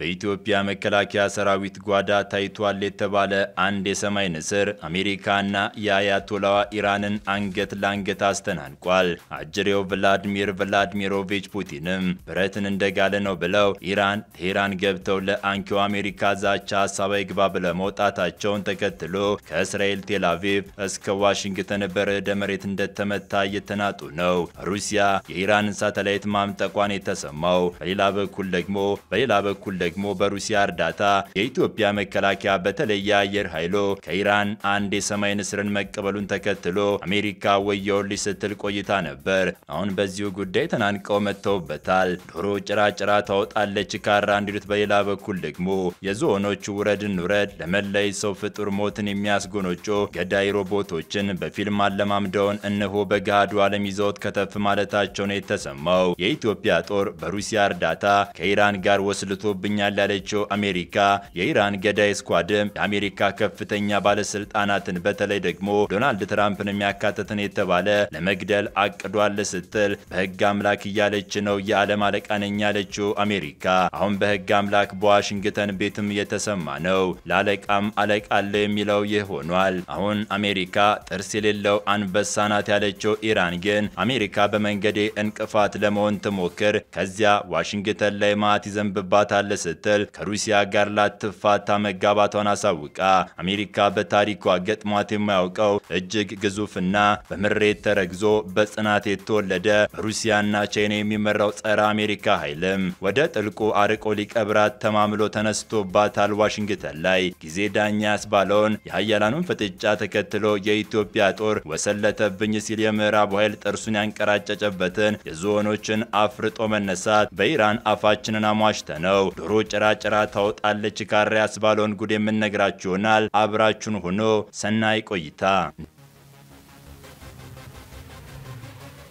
በኢትዮጵያ መከላከያ ሰራዊት ጓዳ ታይቷል የተባለ አንድ የሰማይ ንስር አሜሪካና የአያቶላዋ ኢራንን አንገት ለአንገት አስተናንቋል። አጀሬው ቭላድሚር ቭላድሚሮቪች ፑቲንም ብረትን እንደጋለ ነው ብለው ኢራን ቴህራን ገብተው ለአንኪው አሜሪካ ዛቻ ሀሳባዊ ግባ ብለ መውጣታቸውን ተከትሎ ከእስራኤል ቴላቪቭ እስከ ዋሽንግተን በርዕደ መሬት እንደተመታ እየተናጡ ነው። ሩሲያ የኢራንን ሳተላይት ማምጠቋን የተሰማው በሌላ በኩል ደግሞ በሌላ በኩል ደግሞ ደግሞ በሩሲያ እርዳታ የኢትዮጵያ መከላከያ በተለይ የአየር ኃይሎ ከኢራን አንድ የሰማይ ንስርን መቀበሉን ተከትሎ አሜሪካ ወየውልሽ ስትል ቆይታ ነበር። አሁን በዚሁ ጉዳይ ተናንቀው መጥተውበታል። ዶሮ ጭራጭራ ታወጣለች ካራ እንዲሉት፣ በሌላ በኩል ደግሞ የዞኖቹ ውረድን ውረድ ለመለይ ሰው ፍጡር ሞትን የሚያስጎኖጮ ገዳይ ሮቦቶችን በፊልም አለማምደውን እነሆ በገሃዱ ዓለም ይዘውት ከተፍ ማለታቸው ነው የተሰማው። የኢትዮጵያ ጦር በሩሲያ እርዳታ ከኢራን ጋር ወስልቶብኛል ይገኛል ያለችው አሜሪካ የኢራን ገዳይ ስኳድም የአሜሪካ ከፍተኛ ባለስልጣናትን በተለይ ደግሞ ዶናልድ ትራምፕን የሚያካትትን የተባለ ለመግደል አቅዷል ስትል በህግ አምላክ እያለች ነው የዓለም አለቃ ነኝ ያለችው አሜሪካ አሁን በህግ አምላክ በዋሽንግተን ቤትም የተሰማ ነው። ለአለቃም አለቃ የሚለው ይህ ሆኗል። አሁን አሜሪካ ጥርስ የሌለው አንበሳ ናት ያለችው ኢራን ግን አሜሪካ በመንገዴ እንቅፋት ለመሆን ትሞክር፣ ከዚያ ዋሽንግተን ላይ ማት ይዘንብባታል ስትል ከሩሲያ ጋር ላትፋታ መጋባቷን አሳውቃ አሜሪካ በታሪኳ ገጥሟት የማያውቀው እጅግ ግዙፍና በምሬት ተረግዞ በጽናት የተወለደ በሩሲያና ቻይና የሚመራው ጸረ አሜሪካ ኃይልም ወደ ጥልቁ አርቆ ሊቀብራት ተማምሎ ተነስቶባታል። ዋሽንግተን ላይ ጊዜ ዳኛ ያስባለውን የሀያላኑን ፍጥጫ ተከትሎ የኢትዮጵያ ጦር ወሰለተብኝ ሲል የምዕራቡ ኃይል ጥርሱን ያንቀራጨጨበትን የዝሆኖችን አፍርጦ መነሳት በኢራን አፋችንን አሟሽተ ነው። ጥሩ ጭራጭራ ታወጣለች ካሬ ያስባለውን ጉድ የምንነግራችሁ ይሆናል። አብራችሁን ሆኖ ሰናይ ቆይታ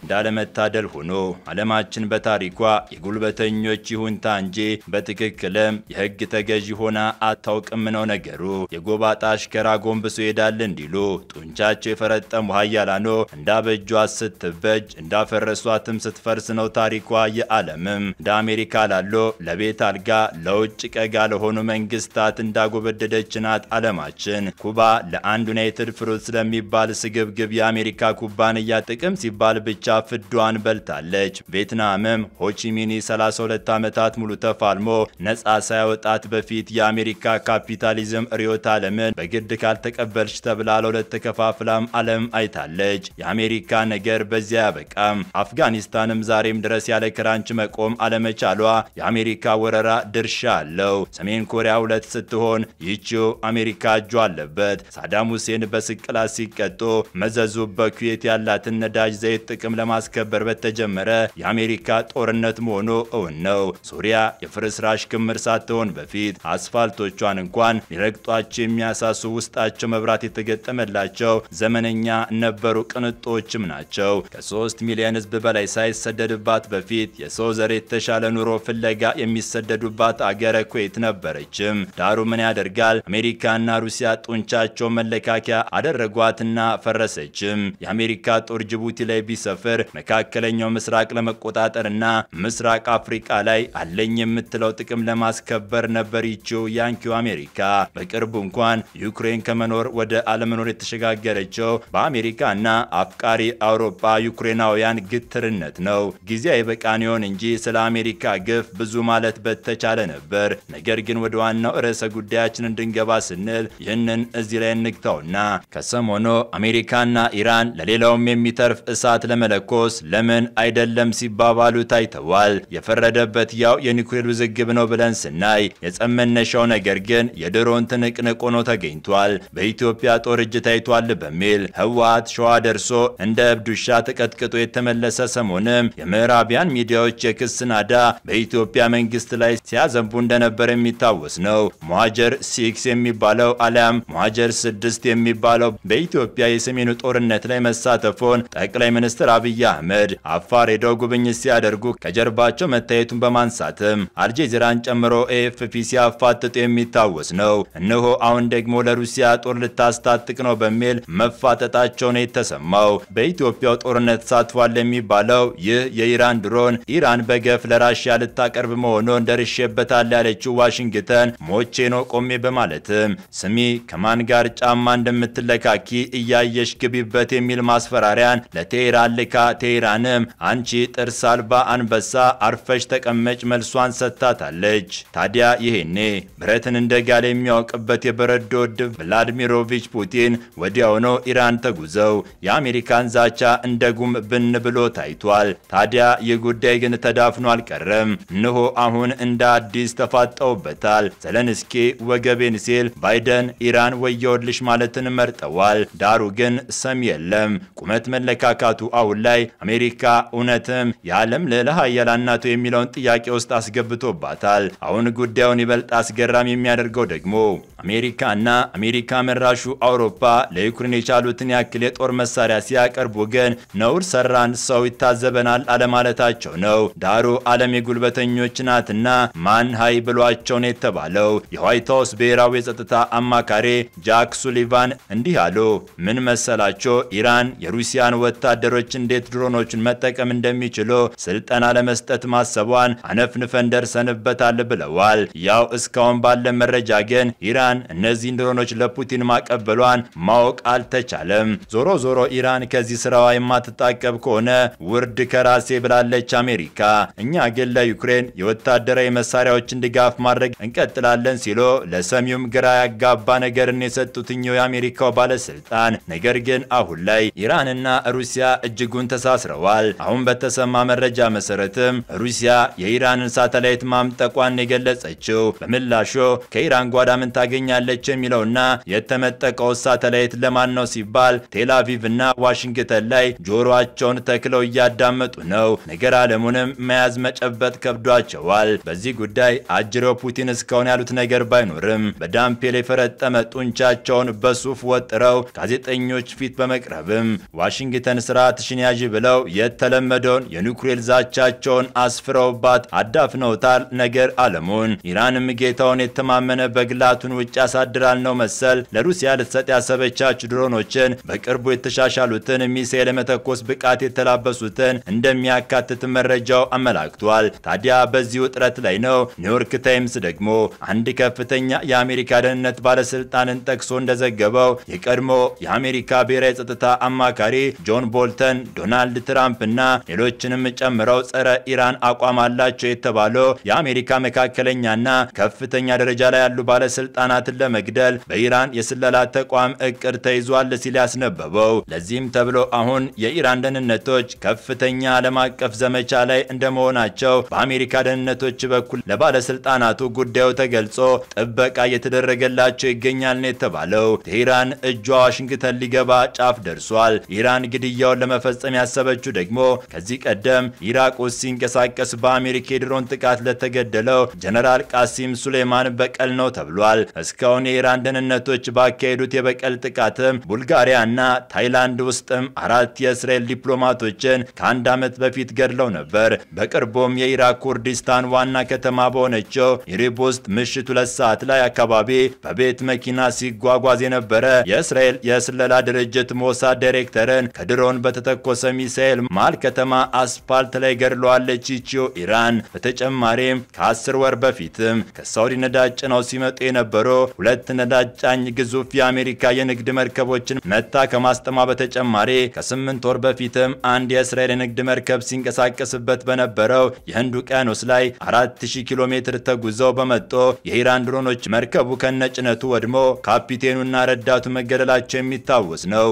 እንዳለመታደል ሆኖ ዓለማችን በታሪኳ የጉልበተኞች ይሁንታ እንጂ በትክክልም የሕግ ተገዢ ሆና አታውቅም ነው ነገሩ። የጎባጣ አሽከራ ጎንብሶ ይሄዳል እንዲሉ ጡንቻቸው የፈረጠሙ ሀያላኖ እንዳበጇት ስትበጅ እንዳፈረሷትም ስትፈርስ ነው ታሪኳ። የዓለምም እንደ አሜሪካ ላሎ ለቤት አልጋ ለውጭ ቀጋ ለሆኑ መንግስታት እንዳጎበደደች ናት ዓለማችን። ኩባ ለአንድ ዩናይትድ ፍሩት ስለሚባል ስግብግብ የአሜሪካ ኩባንያ ጥቅም ሲባል ብቻ ፍዷን በልታለች። ቬትናምም ሆቺሚኒ 32 ዓመታት ሙሉ ተፋልሞ ነጻ ሳያወጣት በፊት የአሜሪካ ካፒታሊዝም ርዕዮተ ዓለምን በግድ ካልተቀበልች ተብላ ለሁለት ተከፋፍላም ዓለም አይታለች። የአሜሪካ ነገር በዚያ ያበቃም። አፍጋኒስታንም ዛሬም ድረስ ያለ ክራንች መቆም አለመቻሏ የአሜሪካ ወረራ ድርሻ አለው። ሰሜን ኮሪያ ሁለት ስትሆን ይህችው አሜሪካ እጇ አለበት። ሳዳም ሁሴን በስቅላት ሲቀጡ መዘዙ በኩዌት ያላትን ነዳጅ ዘይት ጥቅም ለማ ለማስከበር በተጀመረ የአሜሪካ ጦርነት መሆኑ እውን ነው። ሱሪያ የፍርስራሽ ክምር ሳትሆን በፊት አስፋልቶቿን እንኳን ሊረግጧቸው የሚያሳሱ ውስጣቸው መብራት የተገጠመላቸው ዘመነኛ ነበሩ ቅንጦችም ናቸው። ከሶስት ሚሊዮን ህዝብ በላይ ሳይሰደድባት በፊት የሰው ዘር የተሻለ ኑሮ ፍለጋ የሚሰደዱባት አገረ ኩዌት ነበረችም። ዳሩ ምን ያደርጋል አሜሪካና ሩሲያ ጡንቻቸው መለካኪያ አደረጓትና ፈረሰችም። የአሜሪካ ጦር ጅቡቲ ላይ ቢሰፍር ጭምር መካከለኛው ምስራቅ ለመቆጣጠርና ምስራቅ አፍሪቃ ላይ አለኝ የምትለው ጥቅም ለማስከበር ነበር ይችው ያንኪው አሜሪካ። በቅርቡ እንኳን ዩክሬን ከመኖር ወደ አለመኖር የተሸጋገረችው በአሜሪካና አፍቃሪ አውሮፓ ዩክሬናውያን ግትርነት ነው። ጊዜ አይበቃን ይሆን እንጂ ስለ አሜሪካ ግፍ ብዙ ማለት በተቻለ ነበር። ነገር ግን ወደ ዋናው ርዕሰ ጉዳያችን እንድንገባ ስንል ይህንን እዚህ ላይ እንግተውና ከሰሞኑ አሜሪካና ኢራን ለሌላውም የሚተርፍ እሳት ለመለኮ ሲተኮስ ለምን አይደለም ሲባባሉ ታይተዋል። የፈረደበት ያው የኒኩሌር ውዝግብ ነው ብለን ስናይ የጸመነሻው ነገር ግን የድሮን ትንቅንቅ ሆኖ ተገኝቷል። በኢትዮጵያ ጦር እጅ ታይቷል በሚል ህወሓት ሸዋ ደርሶ እንደ እብድ ውሻ ተቀጥቅጦ የተመለሰ ሰሞንም የምዕራቢያን ሚዲያዎች የክስ ናዳ በኢትዮጵያ መንግስት ላይ ሲያዘንቡ እንደነበር የሚታወስ ነው። መዋጀር ሲክስ የሚባለው አሊያም መዋጀር ስድስት የሚባለው በኢትዮጵያ የሰሜኑ ጦርነት ላይ መሳተፉን ጠቅላይ ሚኒስትር አብይ አብይ አህመድ አፋር ሄደው ጉብኝት ሲያደርጉ ከጀርባቸው መታየቱን በማንሳትም አልጄዚራን ጨምሮ ኤኤፍፒ ሲያፋጥጡ የሚታወስ ነው። እነሆ አሁን ደግሞ ለሩሲያ ጦር ልታስታጥቅ ነው በሚል መፋጠጣቸው ነው የተሰማው። በኢትዮጵያው ጦርነት ተሳትፏል የሚባለው ይህ የኢራን ድሮን ኢራን በገፍ ለራሽያ ልታቀርብ መሆኑን ደርሼበታል ያለችው ዋሽንግተን ሞቼ ነው ቆሜ በማለትም ስሚ ከማን ጋር ጫማ እንደምትለካኪ እያየሽ ግቢበት የሚል ማስፈራሪያን ለቴሄራን ልካ ቴሄራንም አንቺ ጥርስ አልባ አንበሳ አርፈሽ ተቀመጭ መልሷን ሰጥታታለች። ታዲያ ይሄኔ ብረትን እንደ ጋለ የሚያውቅበት የበረዶ ድብ ቭላድሚሮቪች ፑቲን ወዲያውኑ ኢራን ተጉዘው የአሜሪካን ዛቻ እንደ ጉም ብን ብሎ ታይቷል። ታዲያ ይህ ጉዳይ ግን ተዳፍኖ አልቀረም። እንሆ አሁን እንደ አዲስ ተፋጠውበታል። ዘለንስኪ ወገቤን ሲል ባይደን ኢራን ወየውልሽ ማለትን መርጠዋል። ዳሩ ግን ሰሚ የለም። ቁመት መለካካቱ አሁን ላይ አሜሪካ እውነትም የዓለም ልዕለ ሀያላን የሚለውን ጥያቄ ውስጥ አስገብቶባታል። አሁን ጉዳዩን ይበልጥ አስገራሚ የሚያደርገው ደግሞ አሜሪካና አሜሪካ መራሹ አውሮፓ ለዩክሬን የቻሉትን ያክል የጦር መሳሪያ ሲያቀርቡ ግን ነውር ሰራን ሰው ይታዘበናል አለማለታቸው ነው። ዳሩ ዓለም የጉልበተኞች ናትና ማን ሀይ ብሏቸው ነው የተባለው። የዋይት ሀውስ ብሔራዊ የጸጥታ አማካሪ ጃክ ሱሊቫን እንዲህ አሉ። ምን መሰላቸው? ኢራን የሩሲያን ወታደሮች እንዴት የቤት ድሮኖችን መጠቀም እንደሚችሉ ስልጠና ለመስጠት ማሰቧን አነፍንፈን ደርሰንበታል ብለዋል። ያው እስካሁን ባለ መረጃ ግን ኢራን እነዚህን ድሮኖች ለፑቲን ማቀበሏን ማወቅ አልተቻለም። ዞሮ ዞሮ ኢራን ከዚህ ስራዋ የማትታቀብ ከሆነ ውርድ ከራሴ ብላለች አሜሪካ። እኛ ግን ለዩክሬን የወታደራዊ መሳሪያዎችን ድጋፍ ማድረግ እንቀጥላለን ሲሉ ለሰሚውም ግራ ያጋባ ነገርን የሰጡትኛው የአሜሪካው ባለስልጣን ነገር ግን አሁን ላይ ኢራንና ሩሲያ እጅጉን ተሳስረዋል። አሁን በተሰማ መረጃ መሰረትም ሩሲያ የኢራንን ሳተላይት ማምጠቋን የገለጸችው በምላሹ ከኢራን ጓዳ ምን ታገኛለች የሚለውና የተመጠቀው ሳተላይት ለማን ነው ሲባል ቴል አቪቭ እና ዋሽንግተን ላይ ጆሮአቸውን ተክለው እያዳመጡ ነው። ነገር አለሙንም መያዝ መጨበጥ ከብዷቸዋል። በዚህ ጉዳይ አጅረው ፑቲን እስካሁን ያሉት ነገር ባይኖርም በዳምፔል የፈረጠመ ጡንቻቸውን በሱፍ ወጥረው ጋዜጠኞች ፊት በመቅረብም ዋሽንግተን ስርዓትሽን ያዥ እንጂ ብለው የተለመደውን የኒኩሌር ዛቻቸውን አስፍረውባት አዳፍነውታል። ነገር አለሙን ኢራንም ጌታውን የተማመነ በግላቱን ውጭ ያሳድራል ነው መሰል ለሩሲያ ልትሰጥ ያሰበቻች ድሮኖችን በቅርቡ የተሻሻሉትን ሚሳኤል መተኮስ ብቃት የተላበሱትን እንደሚያካትት መረጃው አመላክቷል። ታዲያ በዚህ ውጥረት ላይ ነው ኒውዮርክ ታይምስ ደግሞ አንድ ከፍተኛ የአሜሪካ ደህንነት ባለስልጣንን ጠቅሶ እንደዘገበው የቀድሞ የአሜሪካ ብሔራዊ ጸጥታ አማካሪ ጆን ቦልተን ዶናልድ ትራምፕ እና ሌሎችንም ጨምረው ጸረ ኢራን አቋም አላቸው የተባለው የአሜሪካ መካከለኛና ከፍተኛ ደረጃ ላይ ያሉ ባለስልጣናትን ለመግደል በኢራን የስለላ ተቋም እቅድ ተይዟል ሲል ያስነበበው። ለዚህም ተብሎ አሁን የኢራን ደህንነቶች ከፍተኛ ዓለም አቀፍ ዘመቻ ላይ እንደመሆናቸው በአሜሪካ ደህንነቶች በኩል ለባለስልጣናቱ ጉዳዩ ተገልጾ ጥበቃ እየተደረገላቸው ይገኛል ነው የተባለው። ቴህራን እጇ ዋሽንግተን ሊገባ ጫፍ ደርሷል። ኢራን ግድያውን ለመፈጸም ያሰበችው ደግሞ ከዚህ ቀደም ኢራቅ ውስጥ ሲንቀሳቀስ በአሜሪካ የድሮን ጥቃት ለተገደለው ጀነራል ቃሲም ሱሌማን በቀል ነው ተብሏል። እስካሁን የኢራን ደህንነቶች ባካሄዱት የበቀል ጥቃትም ቡልጋሪያና ታይላንድ ውስጥም አራት የእስራኤል ዲፕሎማቶችን ከአንድ ዓመት በፊት ገድለው ነበር። በቅርቡም የኢራቅ ኩርዲስታን ዋና ከተማ በሆነችው ኢሪብ ውስጥ ምሽት ሁለት ሰዓት ላይ አካባቢ በቤት መኪና ሲጓጓዝ የነበረ የእስራኤል የስለላ ድርጅት ሞሳድ ዳይሬክተርን ከድሮን በተተኮሰ የደረሰ ሚሳኤል ማል ከተማ አስፓልት ላይ ገድሏለች ይቺው ኢራን በተጨማሪም ከአስር ወር በፊትም ከሳውዲ ነዳጅ ጭነው ሲመጡ የነበሩ ሁለት ነዳጅ ጫኝ ግዙፍ የአሜሪካ የንግድ መርከቦችን መታ ከማስጠማ በተጨማሪ ከስምንት ወር በፊትም አንድ የእስራኤል የንግድ መርከብ ሲንቀሳቀስበት በነበረው የህንድ ውቅያኖስ ላይ 4000 ኪሎ ሜትር ተጉዘው በመጡ የኢራን ድሮኖች መርከቡ ከነጭነቱ ወድሞ ካፒቴኑና ረዳቱ መገደላቸው የሚታወስ ነው።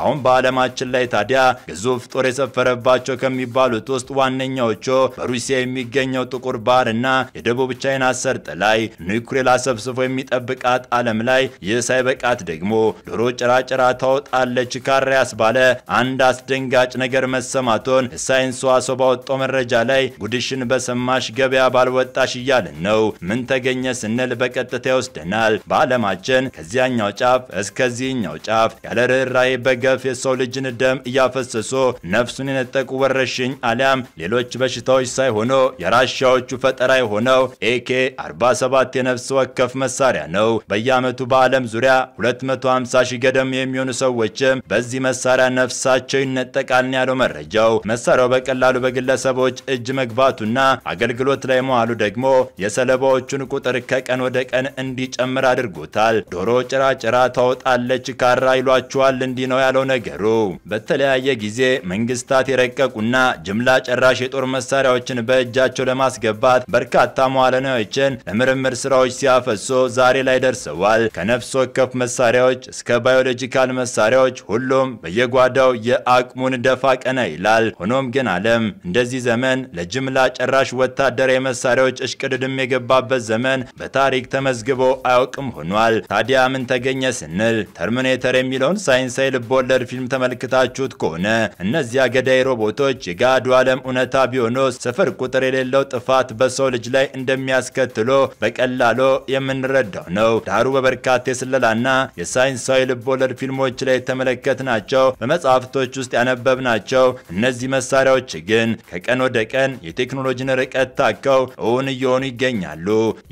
አሁን በዓለማችን ላይ ታዲያ ግዙፍ ጦር የሰፈረባቸው ከሚባሉት ውስጥ ዋነኛዎቹ በሩሲያ የሚገኘው ጥቁር ባህር እና የደቡብ ቻይና ሰርጥ ላይ ኒኩሌር አሰብስፎ የሚጠብቃት ዓለም ላይ ይህ ሳይበቃት ደግሞ ዶሮ ጭራጭራ ታወጣለች ካራ ያስባለ አንድ አስደንጋጭ ነገር መሰማቱን ሳይንሱ አሶ ባወጣው መረጃ ላይ ጉድሽን በሰማሽ ገበያ ባልወጣሽ እያልን ነው። ምን ተገኘ ስንል በቀጥታ ይወስደናል። በዓለማችን ከዚያኛው ጫፍ እስከዚህኛው ጫፍ ያለ ርኅራኄ በገ ለመደገፍ የሰው ልጅን ደም እያፈሰሱ ነፍሱን የነጠቁ ወረሽኝ አሊያም ሌሎች በሽታዎች ሳይሆኑ የራሻዎቹ ፈጠራ የሆነው ኤኬ 47 የነፍስ ወከፍ መሳሪያ ነው። በየዓመቱ በዓለም ዙሪያ 250 ሺህ ገደም የሚሆኑ ሰዎችም በዚህ መሳሪያ ነፍሳቸው ይነጠቃል ያለው መረጃው መሳሪያው በቀላሉ በግለሰቦች እጅ መግባቱና አገልግሎት ላይ መዋሉ ደግሞ የሰለባዎቹን ቁጥር ከቀን ወደ ቀን እንዲጨምር አድርጎታል። ዶሮ ጭራጭራ ታወጣለች ካራ ይሏቸዋል። እንዲህ ነው ያለው የተባለው ነገሩ በተለያየ ጊዜ መንግስታት የረቀቁና ጅምላ ጨራሽ የጦር መሳሪያዎችን በእጃቸው ለማስገባት በርካታ መዋለ ንዋዮችን ለምርምር ስራዎች ሲያፈሱ ዛሬ ላይ ደርሰዋል። ከነፍስ ወከፍ መሳሪያዎች እስከ ባዮሎጂካል መሳሪያዎች ሁሉም በየጓዳው የአቅሙን ደፋ ቀነ ይላል። ሆኖም ግን ዓለም እንደዚህ ዘመን ለጅምላ ጨራሽ ወታደራዊ መሳሪያዎች እሽቅድድም የገባበት ዘመን በታሪክ ተመዝግቦ አያውቅም ሆኗል። ታዲያ ምን ተገኘ ስንል ተርሚኔተር የሚለውን ሳይንሳዊ ልቦ ወለድ ፊልም ተመልክታችሁት ከሆነ እነዚያ ገዳይ ሮቦቶች የጋዱ ዓለም እውነታ ቢሆኑ ስፍር ቁጥር የሌለው ጥፋት በሰው ልጅ ላይ እንደሚያስከትሎ በቀላሉ የምንረዳው ነው። ዳሩ በበርካታ የስለላና የሳይንሳዊ ልቦለድ ፊልሞች ላይ የተመለከትናቸው፣ በመጽሐፍቶች ውስጥ ያነበብናቸው እነዚህ መሳሪያዎች ግን ከቀን ወደ ቀን የቴክኖሎጂን ርቀት ታከው እውን እየሆኑ ይገኛሉ።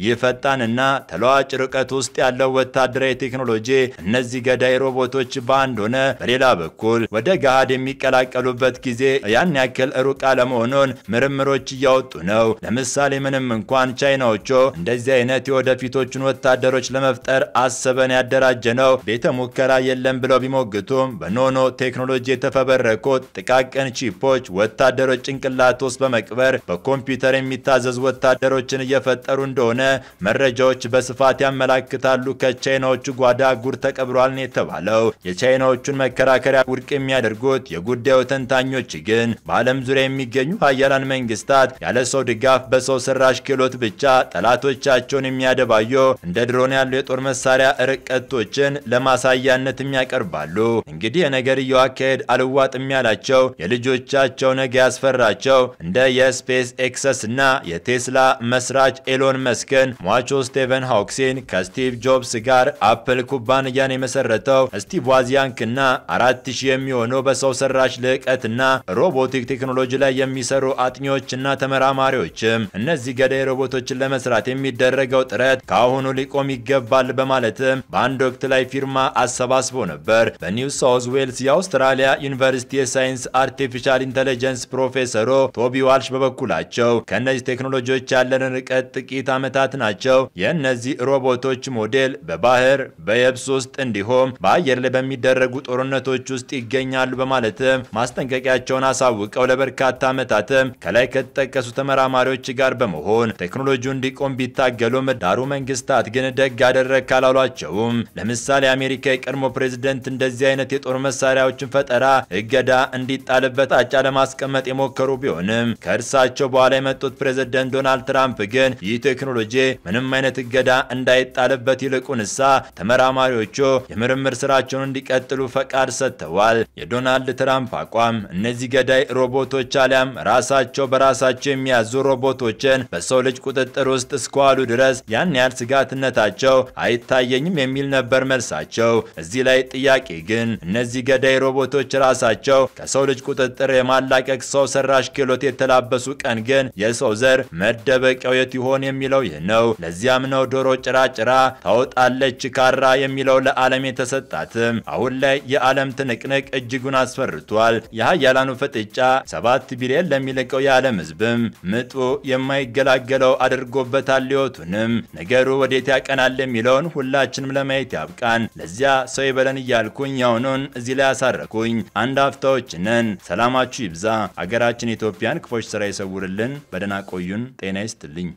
ይህ ፈጣንና ተለዋጭ ርቀት ውስጥ ያለው ወታደራዊ ቴክኖሎጂ እነዚህ ገዳይ ሮቦቶች በአንድ ሆነ በሌላ በኩል ወደ ገሃድ የሚቀላቀሉበት ጊዜ ያን ያክል ሩቅ አለመሆኑን ምርምሮች እያወጡ ነው። ለምሳሌ ምንም እንኳን ቻይናዎቹ እንደዚህ አይነት የወደፊቶቹን ወታደሮች ለመፍጠር አስበን ያደራጀ ነው ቤተ ሙከራ የለም ብለው ቢሞግቱም በኖኖ ቴክኖሎጂ የተፈበረኩት ጥቃቅን ቺፖች ወታደሮች ጭንቅላት ውስጥ በመቅበር በኮምፒውተር የሚታዘዙ ወታደሮችን እየፈጠሩ እንደሆነ መረጃዎች በስፋት ያመላክታሉ። ከቻይናዎቹ ጓዳ ጉር ተቀብሯል ነው የተባለው። የቻይናዎቹን መከራከሪያ ውድቅ የሚያደርጉት የጉዳዩ ተንታኞች ግን በዓለም ዙሪያ የሚገኙ ሀያላን መንግስታት ያለ ሰው ድጋፍ በሰው ሰራሽ ክህሎት ብቻ ጠላቶቻቸውን የሚያደባዩ እንደ ድሮን ያሉ የጦር መሳሪያ ርቀቶችን ለማሳያነት የሚያቀርባሉ። እንግዲህ የነገርየው አካሄድ አልዋጥም ያላቸው የልጆቻቸው ነገ ያስፈራቸው እንደ የስፔስ ኤክሰስ እና የቴስላ መስራች ኤሎን መስክን ሟቾ ስቴቨን ሃውክሲን ከስቲቭ ጆብስ ጋር አፕል ኩባንያን የመሰረተው ስቲቭ ዋዚያንክና አራት ሺህ የሚሆኑ በሰው ሰራሽ ልዕቀትና ሮቦቲክ ቴክኖሎጂ ላይ የሚሰሩ አጥኚዎችና ተመራማሪዎችም እነዚህ ገዳይ ሮቦቶችን ለመስራት የሚደረገው ጥረት ከአሁኑ ሊቆም ይገባል በማለትም በአንድ ወቅት ላይ ፊርማ አሰባስቦ ነበር። በኒው ሳውዝ ዌልስ የአውስትራሊያ ዩኒቨርሲቲ የሳይንስ አርቲፊሻል ኢንቴሊጀንስ ፕሮፌሰሩ ቶቢ ዋልሽ በበኩላቸው ከእነዚህ ቴክኖሎጂዎች ያለንን ርቀት ጥቂት ዓመታት ናቸው። የእነዚህ ሮቦቶች ሞዴል በባህር በየብስ ውስጥ እንዲሁም በአየር ላይ በሚደረጉ ጦርነ ጦርነቶች ውስጥ ይገኛሉ በማለትም ማስጠንቀቂያቸውን አሳውቀው ለበርካታ ዓመታትም ከላይ ከተጠቀሱ ተመራማሪዎች ጋር በመሆን ቴክኖሎጂው እንዲቆም ቢታገሉም ዳሩ መንግስታት ግን ደግ አደረግ ካላሏቸውም ለምሳሌ የአሜሪካ የቀድሞ ፕሬዝደንት እንደዚህ አይነት የጦር መሳሪያዎችን ፈጠራ እገዳ እንዲጣልበት አጫ ለማስቀመጥ የሞከሩ ቢሆንም ከእርሳቸው በኋላ የመጡት ፕሬዝደንት ዶናልድ ትራምፕ ግን ይህ ቴክኖሎጂ ምንም አይነት እገዳ እንዳይጣልበት ይልቁንሳ ተመራማሪዎቹ የምርምር ስራቸውን እንዲቀጥሉ ፈቃ ቃል ሰጥተዋል። የዶናልድ ትራምፕ አቋም እነዚህ ገዳይ ሮቦቶች አሊያም ራሳቸው በራሳቸው የሚያዙ ሮቦቶችን በሰው ልጅ ቁጥጥር ውስጥ እስከዋሉ ድረስ ያን ያህል ስጋትነታቸው አይታየኝም የሚል ነበር መልሳቸው። እዚህ ላይ ጥያቄ ግን እነዚህ ገዳይ ሮቦቶች ራሳቸው ከሰው ልጅ ቁጥጥር የማላቀቅ ሰው ሰራሽ ክህሎት የተላበሱ ቀን ግን የሰው ዘር መደበቂያው የት ይሆን የሚለው ይህ ነው። ለዚያም ነው ዶሮ ጭራጭራ ታወጣለች ካራ የሚለው ለዓለም የተሰጣትም። አሁን ላይ የ የዓለም ትንቅንቅ እጅጉን አስፈርቷል። የሀያላኑ ፍጥጫ ሰባት ቢሊዮን ለሚልቀው የዓለም ህዝብም ምጡ የማይገላገለው አድርጎበታል። ሊወቱንም ነገሩ ወዴት ያቀናል የሚለውን ሁላችንም ለማየት ያብቃን። ለዚያ ሰው ይበለን እያልኩኝ ያውኑን እዚህ ላይ ያሳረኩኝ አንድ አፍታዎች ነን። ሰላማችሁ ይብዛ። አገራችን ኢትዮጵያን ክፎች ስራ ይሰውርልን። በደና ቆዩን። ጤና ይስጥልኝ።